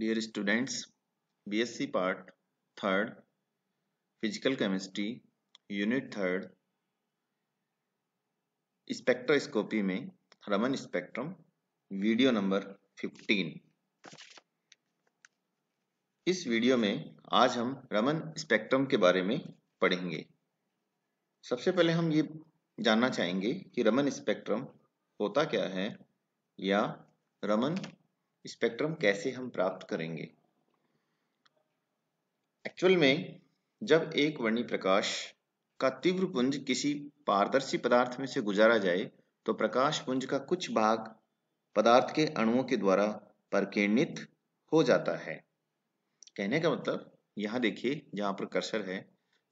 Dear students bsc part third physical chemistry unit third spectroscopy में Raman spectrum video number 15 इस video में आज हम रमन स्पेक्ट्रम के बारे में पढ़ेंगे सबसे पहले हम ये जानना चाहेंगे कि रमन स्पेक्ट्रम होता क्या है या रमन स्पेक्ट्रम कैसे हम प्राप्त करेंगे एक्चुअल में जब एक वर्णी प्रकाश का तीव्र पुंज किसी पारदर्शी पदार्थ में से गुजारा जाए तो प्रकाश पुंज का कुछ भाग पदार्थ के अणुओं के द्वारा परकिरणित हो जाता है कहने का मतलब यहाँ देखिए जहाँ पर कर्सर है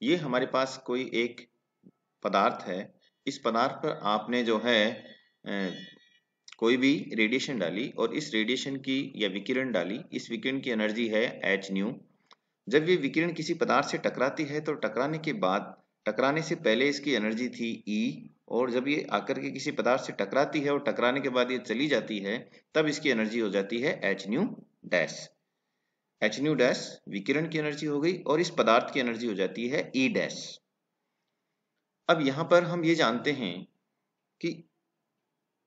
ये हमारे पास कोई एक पदार्थ है इस पदार्थ पर आपने जो है कोई भी रेडिएशन डाली और इस रेडिएशन की या विकिरण डाली इस विकिरण की एनर्जी है एच न्यू जब ये विकिरण किसी पदार्थ से टकराती है तो टकराने के बाद टकराने से पहले इसकी एनर्जी थी ई e, और जब ये आकर के किसी पदार्थ से टकराती है और टकराने के बाद ये चली जाती है तब इसकी एनर्जी हो जाती है H nu dash H nu dash विकिरण की एनर्जी हो गई और इस पदार्थ की एनर्जी हो जाती है ई e डैश अब यहाँ पर हम ये जानते हैं कि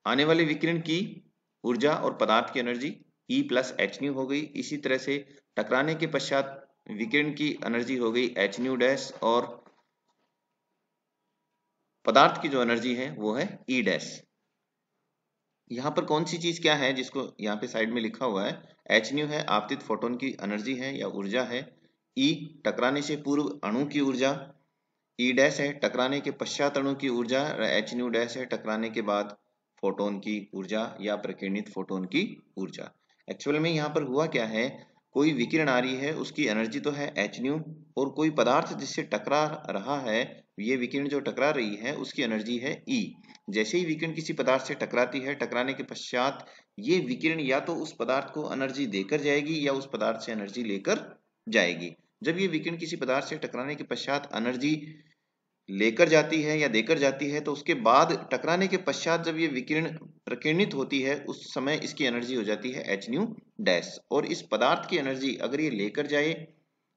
आने वाले विकिरण की ऊर्जा और पदार्थ की energy E plus H nu हो गई इसी तरह से टकराने के पश्चात विकिरण की एनर्जी हो गई एच न्यू डैश और पदार्थ की जो एनर्जी है वो है ई डैश यहां पर कौन सी चीज क्या है जिसको यहाँ पे साइड में लिखा हुआ है एच न्यू है आपतित फोटोन की एनर्जी है या ऊर्जा है ई e, टकराने से पूर्व अणु की ऊर्जा ई e डैश है टकराने के पश्चात अणु की ऊर्जा एच न्यू डैश है टकराने के बाद फोटोन की ऊर्जा या प्रकीर्णित फोटोन की ऊर्जा एक्चुअल में यहाँ पर हुआ क्या है कोई विकिरण आ रही है उसकी एनर्जी तो है एच न्यू और कोई पदार्थ जिससे टकरा रहा है ये विकिरण जो टकरा रही है उसकी एनर्जी है ई e. जैसे ही विकिरण किसी पदार्थ से टकराती है टकराने के पश्चात ये विकिरण या तो उस पदार्थ को एनर्जी देकर जाएगी या उस पदार्थ से एनर्जी लेकर जाएगी जब ये विकिरण किसी पदार्थ से टकराने के पश्चात एनर्जी लेकर जाती है या देकर जाती है तो उसके बाद टकराने के पश्चात जब ये विकिरण प्रकीर्णित होती है उस समय इसकी एनर्जी हो जाती है एच न्यू डैश और इस पदार्थ की एनर्जी अगर ये लेकर जाए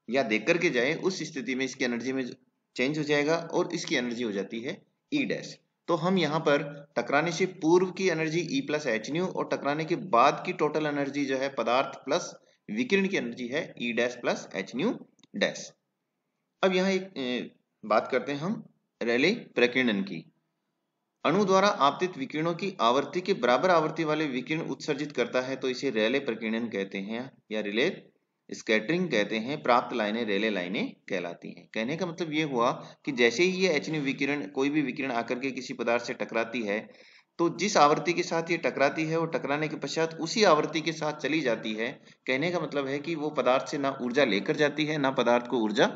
या देकर के जाए उस स्थिति में इसकी एनर्जी में चेंज हो जाएगा और इसकी एनर्जी हो जाती है ई e डैश तो हम यहाँ पर टकराने से पूर्व की energy E plus H nu और टकराने के बाद की टोटल एनर्जी जो है पदार्थ प्लस विकिरण की एनर्जी है E dash plus H nu dash अब यहाँ एक बात करते हैं हम रेले प्रकीर्णन की अणु द्वारा आपतित विकिरणों की आवृत्ति के बराबर आवृत्ति वाले विकिरण उत्सर्जित करता है तो इसे रैले प्रकीर्णन कहते हैं या रिले स्कैटरिंग कहते हैं प्राप्त लाइनें रेले लाइनें कहलाती हैं कहने का मतलब ये हुआ कि जैसे ही ये एचनी विकिरण कोई भी विकिरण आकर के किसी पदार्थ से टकराती है तो जिस आवृत्ति के साथ ये टकराती है वो टकराने के पश्चात उसी आवृत्ति के साथ चली जाती है कहने का मतलब है कि वो पदार्थ से ना ऊर्जा लेकर जाती है ना पदार्थ को ऊर्जा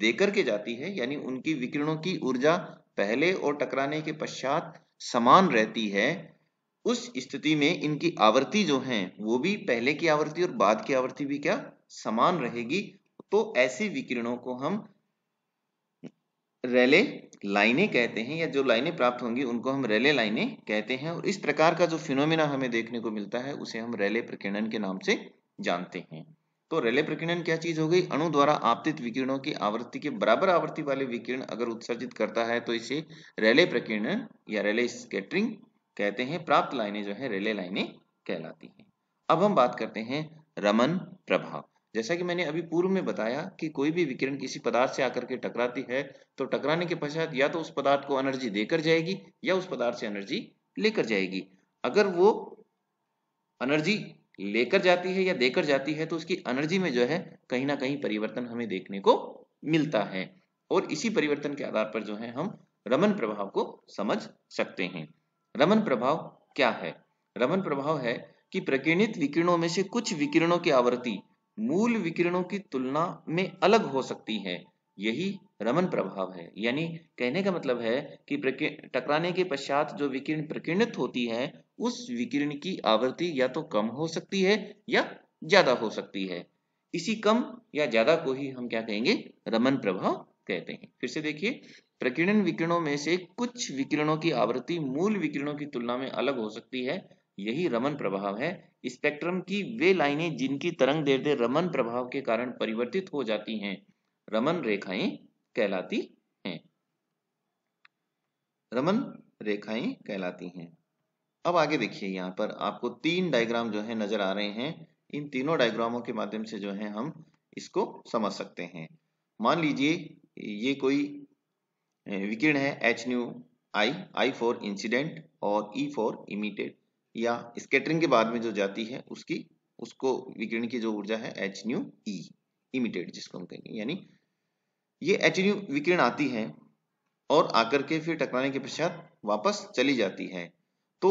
देकर के जाती है यानी उनकी विकिरणों की ऊर्जा पहले और टकराने के पश्चात समान रहती है उस स्थिति में इनकी आवृत्ति जो है वो भी पहले की आवृत्ति और बाद की आवृत्ति भी क्या समान रहेगी तो ऐसे विकिरणों को हम रेले लाइनें कहते हैं या जो लाइनें प्राप्त होंगी उनको हम रेले लाइनें कहते हैं और इस प्रकार का जो फिनोमिना हमें देखने को मिलता है उसे हम रेले प्रकीर्णन के नाम से जानते हैं तो रेले प्रकीर्णन क्या चीज हो गई अणु द्वारा आपतित विकिरणों की आवृत्ति के बराबर आवृत्ति वाले विकिरण अगर उत्सर्जित करता है तो इसे रेले प्रकीर्णन या रेले स्केटरिंग कहते हैं प्राप्त लाइनें जो है रेले लाइनें कहलाती हैं अब हम बात करते हैं रमन प्रभाव जैसा कि मैंने अभी पूर्व में बताया कि कोई भी विकिरण किसी पदार्थ से आकर के टकराती है तो टकराने के पश्चात या तो उस पदार्थ को एनर्जी देकर जाएगी या उस पदार्थ से एनर्जी लेकर जाएगी अगर वो एनर्जी लेकर जाती है या देकर जाती है तो उसकी एनर्जी में जो है कहीं ना कहीं परिवर्तन हमें देखने को मिलता है और इसी परिवर्तन के आधार पर जो है हम रमन प्रभाव को समझ सकते हैं रमन प्रभाव क्या है रमन प्रभाव है कि प्रकीर्णित विकिरणों में से कुछ विकिरणों की आवृत्ति मूल विकिरणों की तुलना में अलग हो सकती है यही रमन प्रभाव है यानी कहने का मतलब है कि टकराने के पश्चात जो विकिरण प्रकीर्णित होती है उस विकिरण की आवृत्ति या तो कम हो सकती है या ज्यादा हो सकती है इसी कम या ज्यादा को ही हम क्या कहेंगे रमन प्रभाव कहते हैं फिर से देखिए प्रकीर्णन विकिरणों में से कुछ विकिरणों की आवृत्ति मूल विकिरणों की तुलना में अलग हो सकती है यही रमन प्रभाव है स्पेक्ट्रम की वे लाइनें जिनकी तरंग देर रमन प्रभाव के कारण परिवर्तित हो जाती हैं रमन रेखाएं कहलाती हैं रमन रेखाएं कहलाती हैं अब आगे देखिए यहाँ पर आपको तीन डायग्राम जो है नजर आ रहे हैं इन तीनों डायग्रामों के माध्यम से जो है हम इसको समझ सकते हैं मान लीजिए ये कोई विकिरण है H nu I I for incident और ई फॉर इमिटेड या स्केटरिंग के बाद में जो जाती है उसकी उसको विकिरण की जो ऊर्जा है एच न्यू ई इमिटेड जिसको हम कहेंगे यानी ये एच न्यू विकिरण आती है और आकर के फिर टकराने के पश्चात वापस चली जाती है तो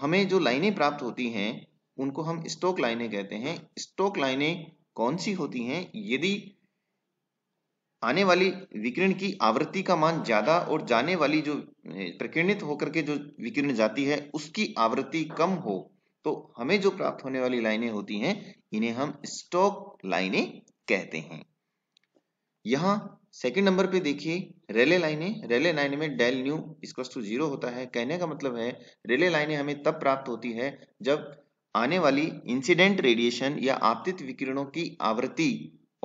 हमें जो लाइनें प्राप्त होती हैं उनको हम स्टोक लाइनें कहते हैं स्टोक लाइनें कौन सी होती हैं यदि आने वाली विकिरण की आवृत्ति का मान ज्यादा और जाने वाली जो प्रकीर्णित होकर के जो विकिरण जाती है उसकी आवृत्ति कम हो तो हमें जो प्राप्त होने वाली लाइनें होती हैं इन्हें हम स्टोक लाइनें कहते हैं यहां सेकंड नंबर पे देखिए रेले लाइनें रेले लाइन में del nu equals to zero होता है कहने का मतलब है रेले लाइनें हमें तब प्राप्त होती है जब आने वाली इंसिडेंट रेडिएशन या आपतित विकिरणों की आवृत्ति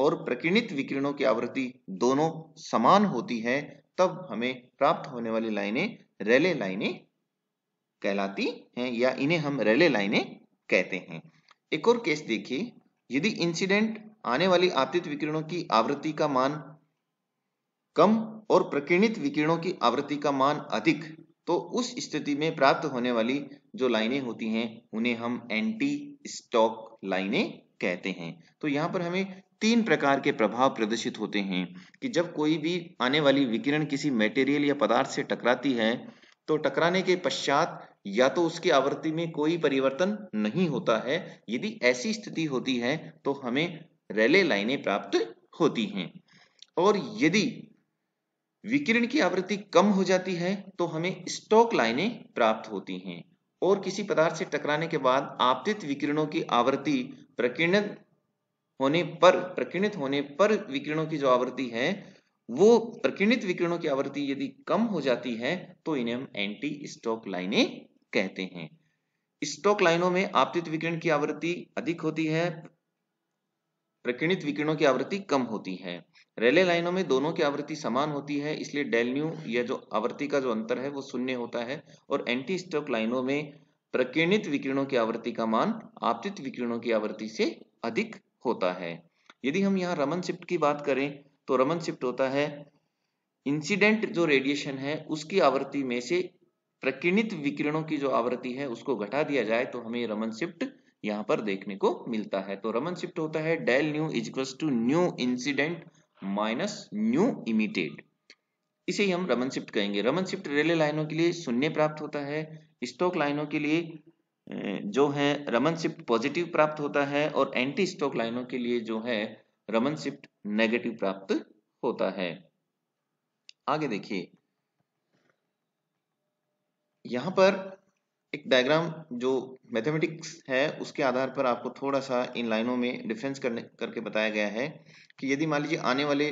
और प्रकीर्णित विकिरणों की आवृत्ति दोनों समान होती है तब हमें प्राप्त होने वाली लाइने रेले लाइने कहलाती हैं या इन्हें हम रेले लाइने कहते हैं एक और केस देखिए यदि इंसिडेंट आने वाली आपतित विकिरणों की आवृत्ति का मान कम और प्रकीर्णित विकिरणों की आवृत्ति का मान अधिक तो उस स्थिति में प्राप्त होने वाली जो लाइनें होती हैं उन्हें हम एंटी स्टॉक लाइनें कहते हैं तो यहाँ पर हमें तीन प्रकार के प्रभाव प्रदर्शित होते हैं कि जब कोई भी आने वाली विकिरण किसी मेटेरियल या पदार्थ से टकराती है तो टकराने के पश्चात या तो उसकी आवृत्ति में कोई परिवर्तन नहीं होता है यदि ऐसी स्थिति होती है तो हमें रेले लाइनें प्राप्त होती हैं और यदि विकिरण की आवृत्ति कम हो जाती है तो हमें स्टोक लाइनें प्राप्त होती हैं और किसी पदार्थ से टकराने के बाद आपतित विकिरणों की आवृत्ति प्रकीर्णित होने पर प्रकीर्णित होने पर विकिरणों की जो आवृत्ति है वो प्रकीर्णित विकिरणों की आवृत्ति यदि कम हो जाती है तो इन्हें हम एंटी स्टॉक लाइने कहते हैं स्टोक लाइनों में आपतित विकिरण की आवृत्ति अधिक होती है प्रकीर्णित विकिरणों की आवृत्ति कम होती है रेले लाइनों में दोनों की आवृत्ति समान होती है इसलिए डेल न्यू या जो आवृत्ति का जो अंतर है वो शून्य होता है और एंटी स्टॉक लाइनों में प्रकीर्णित विकिरणों की आवृत्ति का मान आपतित विकिरणों की आवृत्ति से अधिक होता है यदि हम यहाँ रमन शिफ्ट की बात करें तो रमन शिफ्ट होता है इंसिडेंट जो रेडिएशन है उसकी आवृत्ति में से प्रकीर्णित विकिरणों की जो आवृत्ति है उसको घटा दिया जाए तो हमें रमन शिफ्ट यहाँ पर देखने को मिलता है तो रमन शिफ्ट होता है del nu is to nu incident minus nu emitted इसे ही हम रमन शिफ्ट कहेंगे रमन शिफ्ट रेले लाइनों के लिए शून्य प्राप्त होता है स्टॉक लाइनों के लिए जो है रमन शिफ्ट पॉजिटिव प्राप्त होता है और एंटी स्टॉक लाइनों के लिए जो है रमन शिफ्ट नेगेटिव प्राप्त होता है आगे देखिए यहां पर एक डायग्राम जो मैथमेटिक्स है उसके आधार पर आपको थोड़ा सा इन लाइनों में डिफरेंस करने करके बताया गया है कि यदि मान लीजिए आने वाले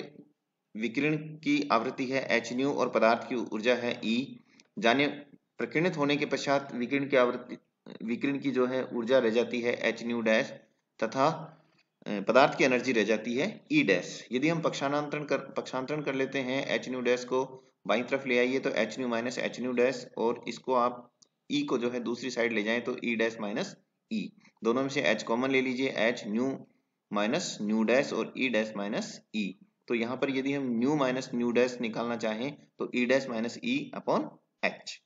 विकिरण की आवृत्ति है एच न्यू और पदार्थ की ऊर्जा है ई e, जाने प्रकीर्णित होने के पश्चात विकिरण की आवृत्ति विकिरण की जो है ऊर्जा रह जाती है एच न्यू डैश तथा पदार्थ की एनर्जी रह जाती है ई e डैश यदि हम पक्षांतरण कर पक्षांतरण कर लेते हैं एच न्यू डैश को बाई तरफ ले आइए तो H nu minus H nu dash और इसको आप ई e को जो है दूसरी साइड ले जाएं तो ई डैश माइनस ई दोनों में से एच कॉमन ले लीजिए H nu minus nu dash और ई डैश माइनस ई तो यहां पर यदि हम न्यू माइनस न्यू डैश निकालना चाहें तो E dash minus E upon h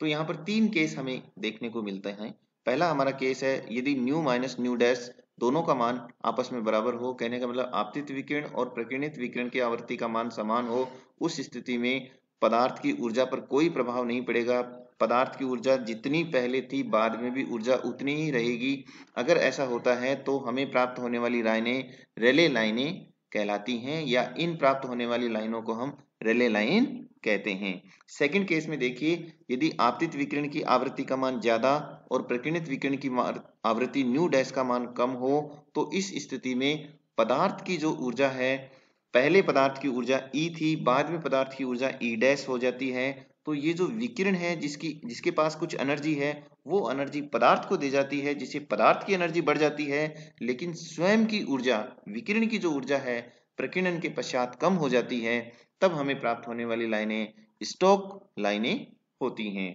तो यहां पर तीन केस हमें देखने को मिलते हैं पहला हमारा केस है यदि न्यू माइनस न्यू डैश दोनों का मान आपस में बराबर हो कहने का मतलब आपतित विकिरण और प्रकीर्णित विकिरण की आवृत्ति का मान समान हो उस स्थिति में पदार्थ की ऊर्जा पर कोई प्रभाव नहीं पड़ेगा पदार्थ की ऊर्जा जितनी पहले थी बाद में भी ऊर्जा उतनी ही रहेगी अगर ऐसा होता है तो हमें प्राप्त होने वाली लाइनें रेले लाइनें कहलाती हैं या इन प्राप्त होने वाली लाइनों को हम रेले लाइन कहते हैं सेकंड केस में देखिए यदि आपतित विकिरण की आवृत्ति का मान ज्यादा और प्रकीर्णित विकिरण की आवृत्ति न्यू डैश का मान कम हो तो इस स्थिति में पदार्थ की जो ऊर्जा है पहले पदार्थ की ऊर्जा E थी बाद में पदार्थ की ऊर्जा E डैश हो जाती है तो ये जो विकिरण है जिसकी जिसके पास कुछ एनर्जी है वो एनर्जी पदार्थ को दे जाती है जिससे पदार्थ की एनर्जी बढ़ जाती है लेकिन स्वयं की ऊर्जा विकिरण की जो ऊर्जा है प्रकीर्णन के पश्चात कम हो जाती है तब हमें प्राप्त होने वाली लाइनें स्टोक लाइनें होती हैं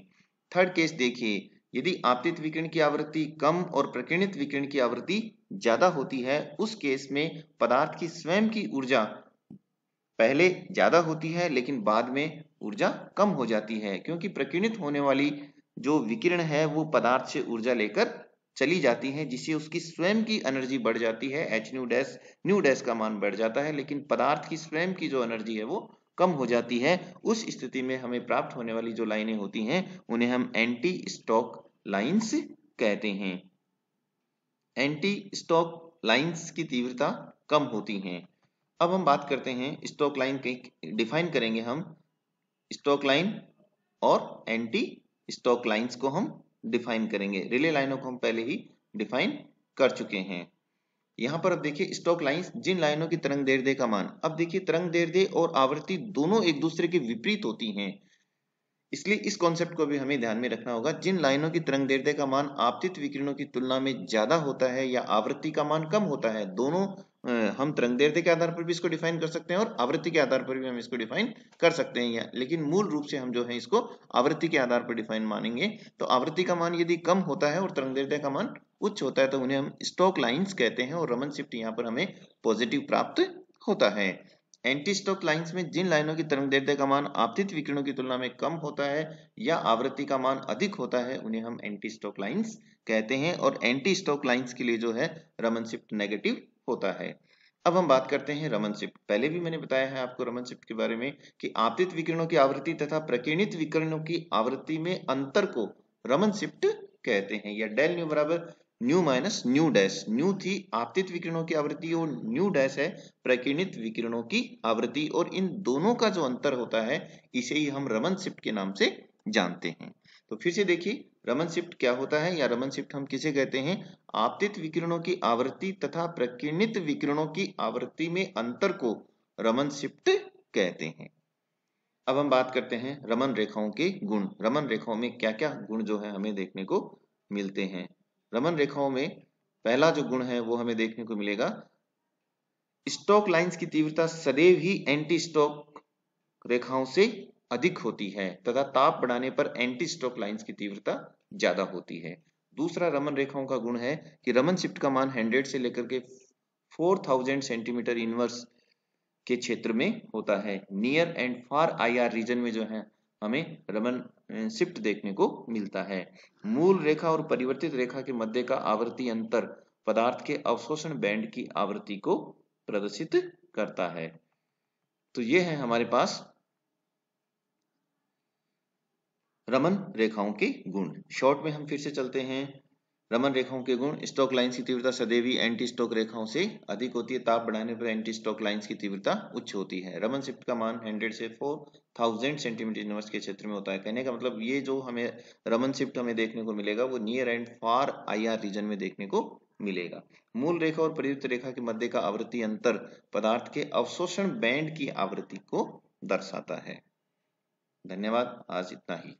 थर्ड केस देखिए यदि आपतित विकिरण की आवृत्ति कम और प्रकीर्णित विकिरण की आवृत्ति ज्यादा होती है उस केस में पदार्थ की स्वयं की ऊर्जा पहले ज्यादा होती है लेकिन बाद में ऊर्जा कम हो जाती है क्योंकि प्रकीर्णित होने वाली जो विकिरण है वो पदार्थ से ऊर्जा लेकर चली जाती है जिससे उसकी स्वयं की एनर्जी बढ़ जाती है H nu dash nu dash का मान बढ़ जाता है लेकिन पदार्थ की स्वयं की जो एनर्जी है वो कम हो जाती है उस स्थिति में हमें प्राप्त होने वाली जो लाइनें होती हैं उन्हें हम एंटी स्टॉक लाइंस कहते हैं एंटी स्टॉक लाइंस की तीव्रता कम होती है अब हम बात करते हैं स्टॉक लाइन डिफाइन करेंगे हम स्टॉक लाइन और एंटी स्टॉक लाइंस को हम डिफाइन करेंगे रिले लाइनों को हम पहले ही डिफाइन कर चुके हैं यहां पर अब देखिए स्टॉक लाइंस जिन लाइनों की तरंग देर दे का मान अब देखिए तरंग देर दे और आवृत्ति दोनों एक दूसरे के विपरीत होती हैं इसलिए इस कॉन्सेप्ट को भी हमें ध्यान में रखना होगा जिन लाइनों की तरंग देर दे का मान आपतित विकिरणों की तुलना में ज्यादा होता है या आवृत्ति का मान कम होता है दोनों हम दैर्ध्य के आधार पर भी इसको डिफाइन कर सकते हैं और आवृत्ति के आधार पर भी हम इसको डिफाइन कर सकते हैं लेकिन मूल रूप से हम जो है इसको आवृत्ति के आधार पर डिफाइन मानेंगे तो आवृत्ति का मान यदि कम होता है और दैर्ध्य का मान उच्च होता है तो उन्हें हम स्टॉक लाइन्स कहते हैं और रमन शिफ्ट यहाँ पर हमें पॉजिटिव प्राप्त होता है एंटी स्टॉक लाइन्स में जिन लाइनों की तरंग दैर्ध्य का मान आपतित विकिरणों की तुलना में कम होता है या आवृत्ति का मान अधिक होता है उन्हें हम एंटी स्टॉक लाइन्स कहते हैं और एंटी स्टॉक लाइन्स के लिए जो है रमन शिफ्ट नेगेटिव होता है अब हम बात करते हैं रमन शिफ्ट पहले भी मैंने बताया है आपको रमन शिफ्ट के बारे में कि आपतित विकिरणों की आवृत्ति तथा प्रकीर्णित विकिरणों की आवृत्ति में अंतर को रमन शिफ्ट कहते हैं या डेल न्यू बराबर nu minus nu dash nu थी आपतित विकिरणों की आवृत्ति और न्यू डैश है प्रकीर्णित विकिरणों की आवृत्ति और इन दोनों का जो अंतर होता है इसे ही हम रमन शिफ्ट के नाम से जानते हैं तो फिर से देखिए रमन शिफ्ट क्या होता है या रमन शिफ्ट हम किसे कहते हैं आपतित विकिरणों की आवृत्ति तथा प्रकीर्णित विकिरणों की आवृत्ति में अंतर को रमन शिफ्ट कहते हैं अब हम बात करते हैं रमन रेखाओं के गुण रमन रेखाओं में क्या क्या गुण जो है हमें देखने को मिलते हैं रमन रेखाओं में पहला जो गुण है वो हमें देखने को मिलेगा स्टॉक लाइंस की तीव्रता सदैव ही एंटी स्टॉक रेखाओं से अधिक होती है तथा ताप बढ़ाने पर एंटी स्ट्रोक लाइंस की तीव्रता ज्यादा होती है दूसरा रमन रेखाओं का गुण है कि रमन शिफ्ट का मान 100 से लेकर के 4000 सेंटीमीटर इनवर्स के क्षेत्र में होता है near and far IR region में जो है हमें रमन शिफ्ट देखने को मिलता है मूल रेखा और परिवर्तित रेखा के मध्य का आवृत्ति अंतर पदार्थ के अवशोषण बैंड की आवृत्ति को प्रदर्शित करता है तो ये है हमारे पास रमन रेखाओं के गुण शॉर्ट में हम फिर से चलते हैं रमन रेखाओं के गुण स्टॉक लाइंस की तीव्रता सदैवी एंटी स्टॉक रेखाओं से अधिक होती है ताप बढ़ाने पर एंटी स्टॉक लाइंस की तीव्रता उच्च होती है रमन शिफ्ट का मान 100 से 4000 सेंटीमीटर यूनिवर्स के क्षेत्र में होता है कहने का मतलब ये जो हमें रमन शिफ्ट हमें देखने को मिलेगा वो near and far I region में देखने को मिलेगा मूल रेखा और प्रयुक्त रेखा के मध्य का आवृत्ति अंतर पदार्थ के अवशोषण बैंड की आवृत्ति को दर्शाता है धन्यवाद आज इतना ही